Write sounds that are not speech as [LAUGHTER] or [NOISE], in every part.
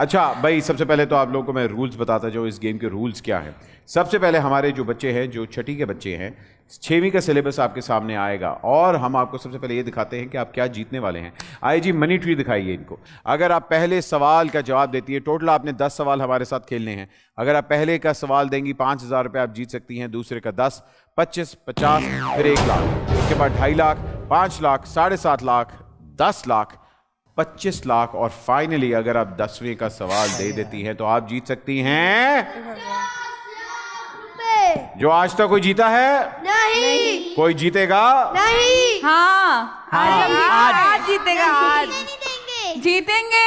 अच्छा भाई सबसे पहले तो आप लोगों को मैं रूल्स बताता जाऊँ इस गेम के रूल्स क्या हैं सबसे पहले हमारे जो बच्चे हैं जो छठी के बच्चे हैं छवीं का सिलेबस आपके सामने आएगा और हम आपको सबसे पहले ये दिखाते हैं कि आप क्या जीतने वाले हैं आई जी मनी ट्री दिखाइए इनको अगर आप पहले सवाल का जवाब देती है टोटल आपने दस सवाल हमारे साथ खेलने हैं अगर आप पहले का सवाल देंगी पाँच हज़ार रुपये आप जीत सकती हैं दूसरे का दस पच्चीस पचास फिर एक लाख उसके बाद ढाई लाख पाँच लाख साढ़े सात लाख दस लाख पच्चीस लाख और फाइनली अगर आप दसवें का सवाल दे देती हैं तो आप जीत सकती हैं जो आज तक कोई जीता है नहीं कोई जीतेगा नहीं हाँ हाँ आज जीतेगा आज जीतेंगे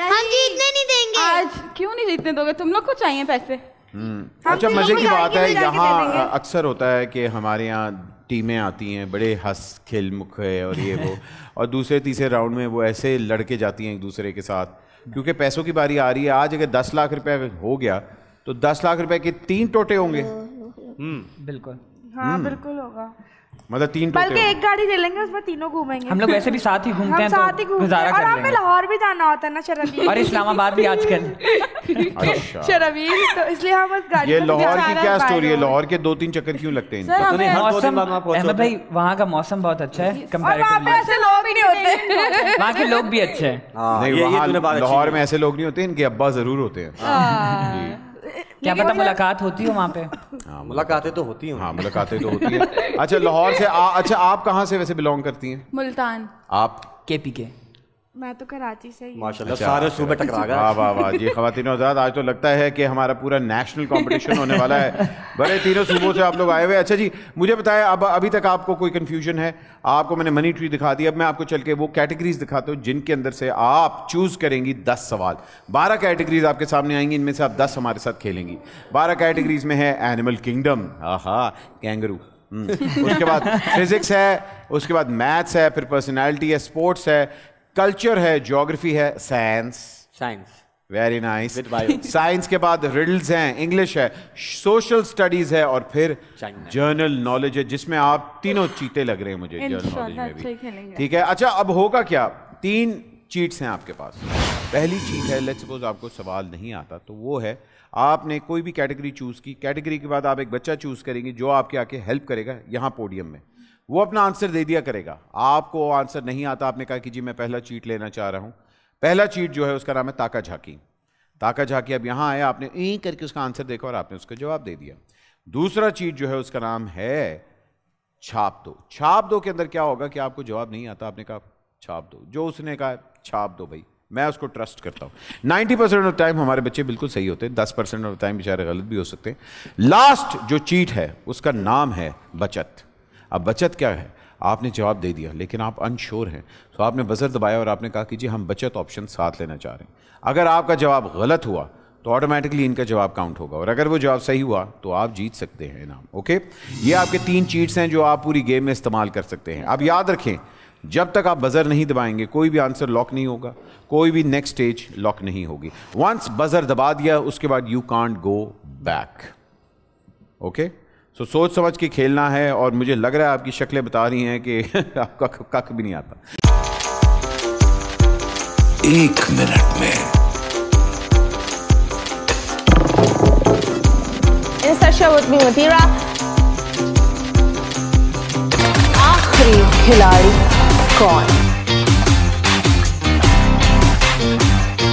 हम जीतने नहीं देंगे आज क्यों नहीं जीतने दोगे तुम लोग को चाहिए पैसे हम्म। अच्छा तो मजे की बात है यहाँ अक्सर होता है कि हमारे यहाँ टीमें आती हैं बड़े हंस खेल मुख है और ये वो [LAUGHS] और दूसरे तीसरे राउंड में वो ऐसे लड़के जाती हैं एक दूसरे के साथ क्योंकि पैसों की बारी आ रही है आज अगर दस लाख रुपए हो गया तो दस लाख रुपए के तीन टोटे होंगे हम्म। बिल्कुल हम्म। हाँ बिल्कुल होगा मतलब तीन बल्कि एक गाड़ी ले लेंगे उसमें तीनों घूमेंगे हम लोग वैसे भी साथ ही घूमते हैं तो साथ ही घूमते हैं और हमें लाहौर भी जाना होता है ना शरवी और इस्लामाबाद भी आजकल अच्छा। शरवी तो इसलिए हम उस गाड़ी ये लाहौर की क्या स्टोरी है लाहौर के दो तीन चक्कर क्यों लगते हैं मौसम अहमद भाई वहाँ का मौसम बहुत अच्छा है अच्छा वहाँ के लोग भी अच्छे हैं हाँ, लाहौर में ऐसे लोग नहीं होते इनके अब्बा जरूर होते हैं हाँ। क्या पता मुलाकात होती हो वहाँ पे [LAUGHS] हाँ, मुलाकातें तो होती हैं हाँ मुलाकातें तो होती हैं अच्छा लाहौर से अच्छा आप कहाँ से वैसे बिलोंग करती हैं मुल्तान आप के पी के मैं तो कराची से ही माशाल्लाह अच्छा, सारे सूबे अच्छा, अच्छा। टकरा गए वाह वाह वाह जी खातिन आजाद आज तो लगता है कि हमारा पूरा नेशनल कंपटीशन होने वाला है बड़े तीनों सूबों से आप लोग आए हुए अच्छा जी मुझे बताएं अब अभी तक आपको कोई कंफ्यूजन है आपको मैंने मनी ट्री दिखा दी अब मैं आपको चल के वो कैटेगरीज दिखाता हूँ जिनके अंदर से आप चूज़ करेंगी दस सवाल बारह कैटेगरीज आपके सामने आएंगी इनमें से आप दस हमारे साथ खेलेंगी बारह कैटेगरीज में है एनिमल किंगडम आहा कैंगरू हम्म, उसके बाद फिजिक्स है उसके बाद मैथ्स है फिर पर्सनैलिटी है स्पोर्ट्स है कल्चर है ज्योग्राफी है science science very nice science के बाद रिडल्स हैं इंग्लिश है सोशल स्टडीज है और फिर जर्नल नॉलेज है जिसमें आप तीनों चीते लग रहे हैं मुझे जर्नल नॉलेज में भी ठीक है अच्छा अब होगा क्या तीन चीट्स हैं आपके पास पहली चीट है लेट्स सपोज आपको सवाल नहीं आता तो वो है आपने कोई भी कैटेगरी चूज़ की कैटेगरी के बाद आप एक बच्चा चूज़ करेंगे जो आपके आके हेल्प करेगा यहाँ पोडियम में वो अपना आंसर दे दिया करेगा आपको आंसर नहीं आता आपने कहा कि जी मैं पहला चीट लेना चाह रहा हूं पहला चीट जो है उसका नाम है ताका झाकी ताका झाकी अब यहां आया आपने ई करके उसका आंसर देखा और आपने उसका जवाब दे दिया दूसरा चीट जो है उसका नाम है छाप दो छाप दो के अंदर क्या होगा कि आपको जवाब नहीं आता आपने कहा छाप दो जो उसने कहा छाप दो भाई मैं उसको ट्रस्ट करता हूं नाइनटी परसेंट ऑफ टाइम हमारे बच्चे बिल्कुल सही होते हैं दस परसेंट ऑफ टाइम बेचारे गलत भी हो सकते हैं लास्ट जो चीट है उसका नाम है बचत अब बचत क्या है आपने जवाब दे दिया लेकिन आप अनश्योर हैं तो आपने बजर दबाया और आपने कहा कि जी हम बचत ऑप्शन साथ लेना चाह रहे हैं अगर आपका जवाब गलत हुआ तो ऑटोमेटिकली इनका जवाब काउंट होगा और अगर वो जवाब सही हुआ तो आप जीत सकते हैं इनाम ओके ये आपके तीन चीट्स हैं जो आप पूरी गेम में इस्तेमाल कर सकते हैं आप याद रखें जब तक आप बज़र नहीं दबाएंगे कोई भी आंसर लॉक नहीं होगा कोई भी नेक्स्ट स्टेज लॉक नहीं होगी वंस बज़र दबा दिया उसके बाद you can't go back okay so सोच समझ के खेलना है और मुझे लग रहा है आपकी शक्लें बता रही हैं कि [LAUGHS] आपका कख भी नहीं आता एक मिनट में आखिरी खिलाड़ी कौन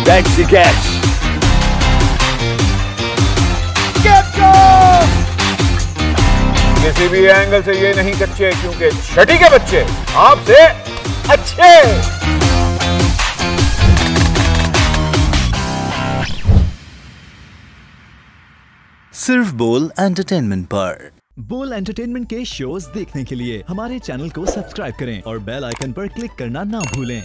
That's the catch. किसी भी एंगल से ये नहीं कच्चे क्योंकि छठी के बच्चे आपसे अच्छे सिर्फ बोल एंटरटेनमेंट पर बोल एंटरटेनमेंट के शोज देखने के लिए हमारे चैनल को सब्सक्राइब करें और बेल आइकन पर क्लिक करना ना भूलें